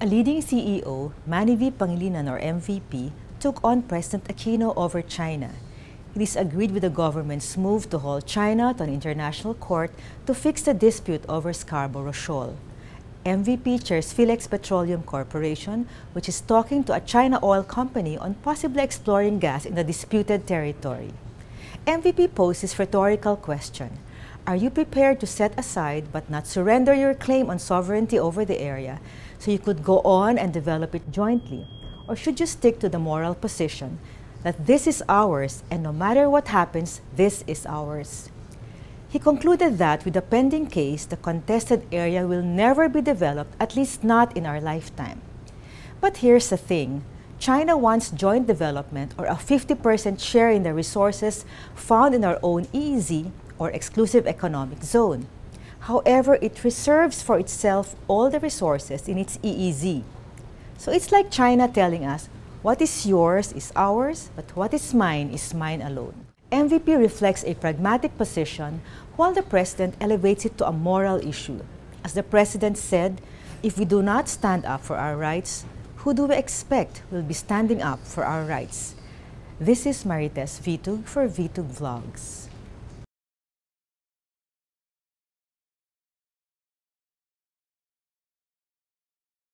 A leading CEO, Manivi Pangilinan or MVP, took on President Aquino over China. He agreed with the government's move to hold China to an international court to fix the dispute over Scarborough Shoal. MVP chairs Felix Petroleum Corporation, which is talking to a China oil company on possibly exploring gas in the disputed territory. MVP poses rhetorical question. Are you prepared to set aside but not surrender your claim on sovereignty over the area so you could go on and develop it jointly? Or should you stick to the moral position that this is ours and no matter what happens, this is ours? He concluded that with the pending case, the contested area will never be developed, at least not in our lifetime. But here's the thing China wants joint development or a 50% share in the resources found in our own EEZ or exclusive economic zone. However, it reserves for itself all the resources in its EEZ. So it's like China telling us, what is yours is ours, but what is mine is mine alone. MVP reflects a pragmatic position while the president elevates it to a moral issue. As the president said, if we do not stand up for our rights, who do we expect will be standing up for our rights? This is Marites Vitug for Vitug Vlogs.